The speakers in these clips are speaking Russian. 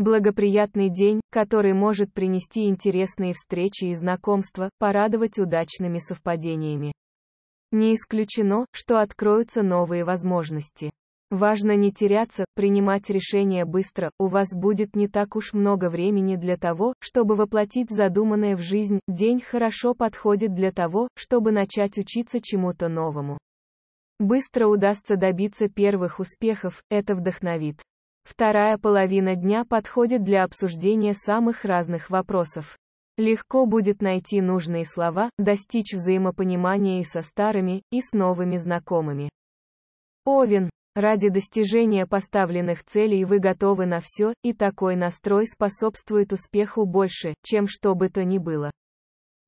Благоприятный день, который может принести интересные встречи и знакомства, порадовать удачными совпадениями. Не исключено, что откроются новые возможности. Важно не теряться, принимать решения быстро, у вас будет не так уж много времени для того, чтобы воплотить задуманное в жизнь, день хорошо подходит для того, чтобы начать учиться чему-то новому. Быстро удастся добиться первых успехов, это вдохновит. Вторая половина дня подходит для обсуждения самых разных вопросов. Легко будет найти нужные слова, достичь взаимопонимания и со старыми, и с новыми знакомыми. Овен, ради достижения поставленных целей вы готовы на все, и такой настрой способствует успеху больше, чем что бы то ни было.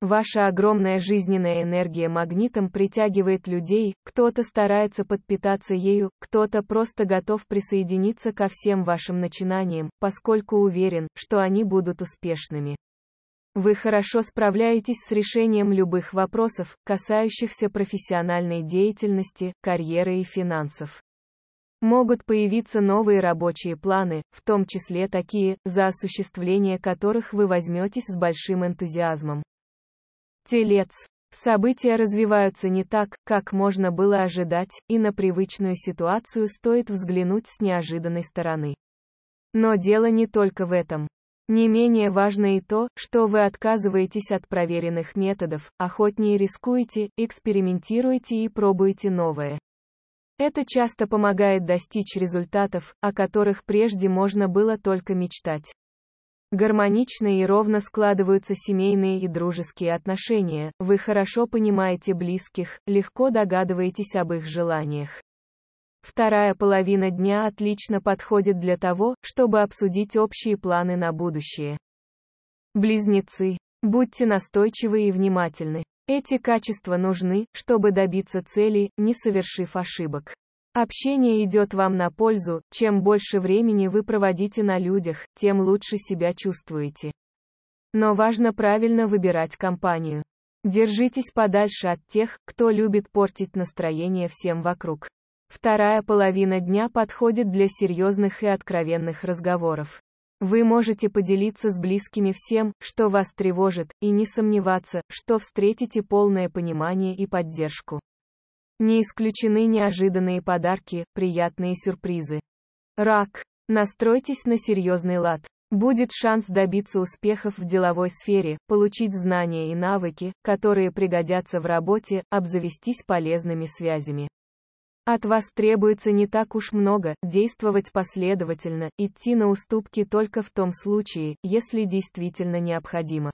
Ваша огромная жизненная энергия магнитом притягивает людей, кто-то старается подпитаться ею, кто-то просто готов присоединиться ко всем вашим начинаниям, поскольку уверен, что они будут успешными. Вы хорошо справляетесь с решением любых вопросов, касающихся профессиональной деятельности, карьеры и финансов. Могут появиться новые рабочие планы, в том числе такие, за осуществление которых вы возьметесь с большим энтузиазмом. Телец. События развиваются не так, как можно было ожидать, и на привычную ситуацию стоит взглянуть с неожиданной стороны. Но дело не только в этом. Не менее важно и то, что вы отказываетесь от проверенных методов, охотнее рискуете, экспериментируете и пробуете новое. Это часто помогает достичь результатов, о которых прежде можно было только мечтать гармонично и ровно складываются семейные и дружеские отношения, вы хорошо понимаете близких, легко догадываетесь об их желаниях. Вторая половина дня отлично подходит для того, чтобы обсудить общие планы на будущее. Близнецы. Будьте настойчивы и внимательны. Эти качества нужны, чтобы добиться цели, не совершив ошибок. Общение идет вам на пользу, чем больше времени вы проводите на людях, тем лучше себя чувствуете. Но важно правильно выбирать компанию. Держитесь подальше от тех, кто любит портить настроение всем вокруг. Вторая половина дня подходит для серьезных и откровенных разговоров. Вы можете поделиться с близкими всем, что вас тревожит, и не сомневаться, что встретите полное понимание и поддержку. Не исключены неожиданные подарки, приятные сюрпризы. Рак. Настройтесь на серьезный лад. Будет шанс добиться успехов в деловой сфере, получить знания и навыки, которые пригодятся в работе, обзавестись полезными связями. От вас требуется не так уж много, действовать последовательно, идти на уступки только в том случае, если действительно необходимо.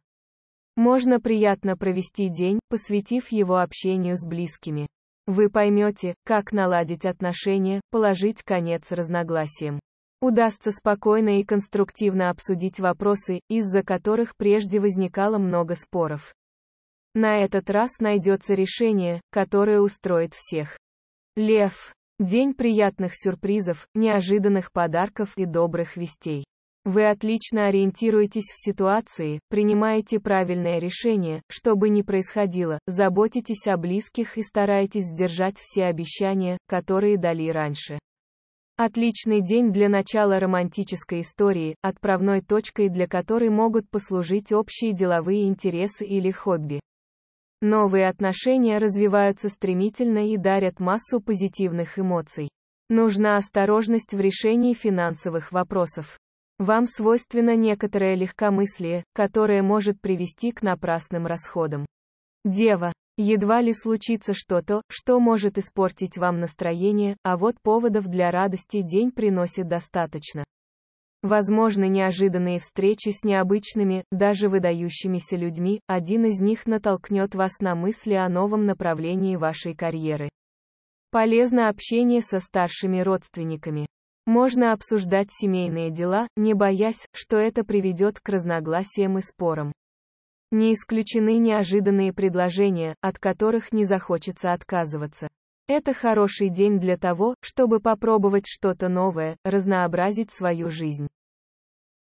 Можно приятно провести день, посвятив его общению с близкими. Вы поймете, как наладить отношения, положить конец разногласиям. Удастся спокойно и конструктивно обсудить вопросы, из-за которых прежде возникало много споров. На этот раз найдется решение, которое устроит всех. Лев. День приятных сюрпризов, неожиданных подарков и добрых вестей. Вы отлично ориентируетесь в ситуации, принимаете правильное решение, что бы ни происходило, заботитесь о близких и стараетесь сдержать все обещания, которые дали раньше. Отличный день для начала романтической истории, отправной точкой для которой могут послужить общие деловые интересы или хобби. Новые отношения развиваются стремительно и дарят массу позитивных эмоций. Нужна осторожность в решении финансовых вопросов. Вам свойственно некоторое легкомыслие, которое может привести к напрасным расходам. Дева, едва ли случится что-то, что может испортить вам настроение, а вот поводов для радости день приносит достаточно. Возможны неожиданные встречи с необычными, даже выдающимися людьми, один из них натолкнет вас на мысли о новом направлении вашей карьеры. Полезно общение со старшими родственниками. Можно обсуждать семейные дела, не боясь, что это приведет к разногласиям и спорам. Не исключены неожиданные предложения, от которых не захочется отказываться. Это хороший день для того, чтобы попробовать что-то новое, разнообразить свою жизнь.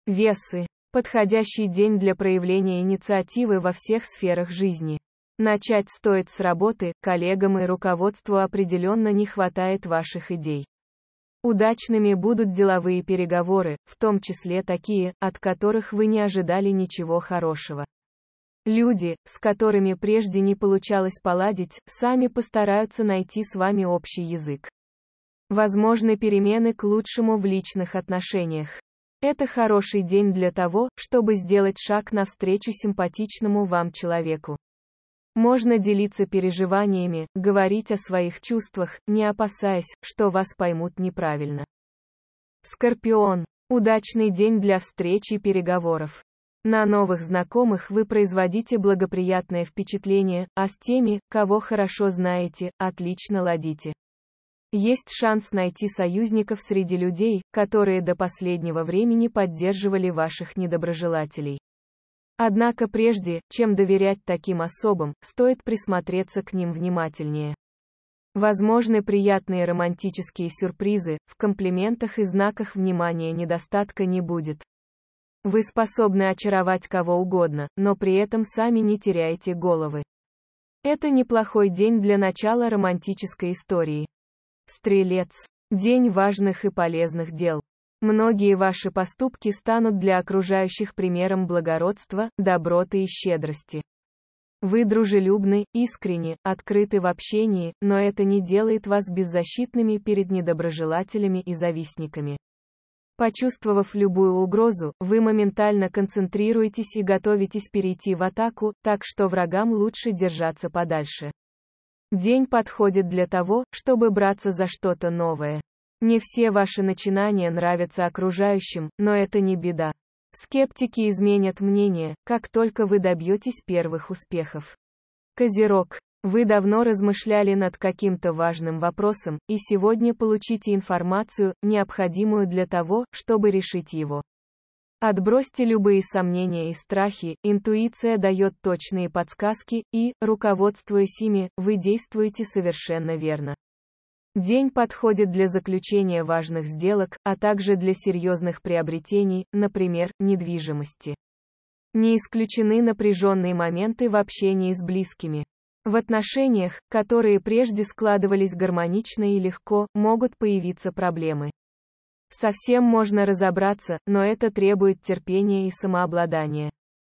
Весы. Подходящий день для проявления инициативы во всех сферах жизни. Начать стоит с работы, коллегам и руководству определенно не хватает ваших идей. Удачными будут деловые переговоры, в том числе такие, от которых вы не ожидали ничего хорошего. Люди, с которыми прежде не получалось поладить, сами постараются найти с вами общий язык. Возможны перемены к лучшему в личных отношениях. Это хороший день для того, чтобы сделать шаг навстречу симпатичному вам человеку. Можно делиться переживаниями, говорить о своих чувствах, не опасаясь, что вас поймут неправильно. Скорпион. Удачный день для встреч и переговоров. На новых знакомых вы производите благоприятное впечатление, а с теми, кого хорошо знаете, отлично ладите. Есть шанс найти союзников среди людей, которые до последнего времени поддерживали ваших недоброжелателей. Однако прежде, чем доверять таким особам, стоит присмотреться к ним внимательнее. Возможны приятные романтические сюрпризы, в комплиментах и знаках внимания недостатка не будет. Вы способны очаровать кого угодно, но при этом сами не теряете головы. Это неплохой день для начала романтической истории. Стрелец. День важных и полезных дел. Многие ваши поступки станут для окружающих примером благородства, доброты и щедрости. Вы дружелюбны, искренни, открыты в общении, но это не делает вас беззащитными перед недоброжелателями и завистниками. Почувствовав любую угрозу, вы моментально концентрируетесь и готовитесь перейти в атаку, так что врагам лучше держаться подальше. День подходит для того, чтобы браться за что-то новое. Не все ваши начинания нравятся окружающим, но это не беда. Скептики изменят мнение, как только вы добьетесь первых успехов. Козерог. Вы давно размышляли над каким-то важным вопросом, и сегодня получите информацию, необходимую для того, чтобы решить его. Отбросьте любые сомнения и страхи, интуиция дает точные подсказки, и, руководствуясь ими, вы действуете совершенно верно. День подходит для заключения важных сделок, а также для серьезных приобретений, например, недвижимости. Не исключены напряженные моменты в общении с близкими. В отношениях, которые прежде складывались гармонично и легко, могут появиться проблемы. Совсем можно разобраться, но это требует терпения и самообладания.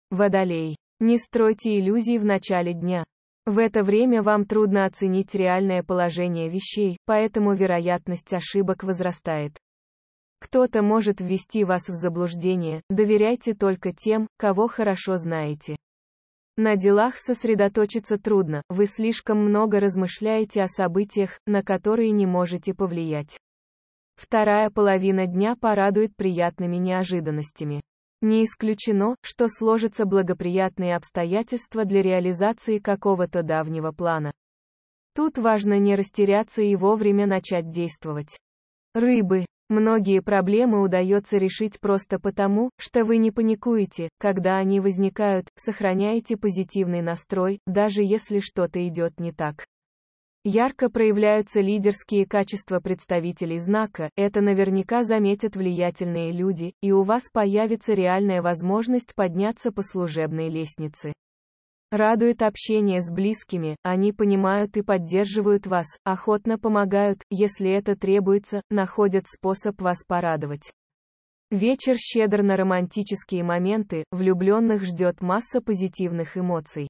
Водолей. Не стройте иллюзий в начале дня. В это время вам трудно оценить реальное положение вещей, поэтому вероятность ошибок возрастает. Кто-то может ввести вас в заблуждение, доверяйте только тем, кого хорошо знаете. На делах сосредоточиться трудно, вы слишком много размышляете о событиях, на которые не можете повлиять. Вторая половина дня порадует приятными неожиданностями. Не исключено, что сложатся благоприятные обстоятельства для реализации какого-то давнего плана. Тут важно не растеряться и вовремя начать действовать. Рыбы. Многие проблемы удается решить просто потому, что вы не паникуете, когда они возникают, сохраняете позитивный настрой, даже если что-то идет не так. Ярко проявляются лидерские качества представителей знака, это наверняка заметят влиятельные люди, и у вас появится реальная возможность подняться по служебной лестнице. Радует общение с близкими, они понимают и поддерживают вас, охотно помогают, если это требуется, находят способ вас порадовать. Вечер щедр на романтические моменты, влюбленных ждет масса позитивных эмоций.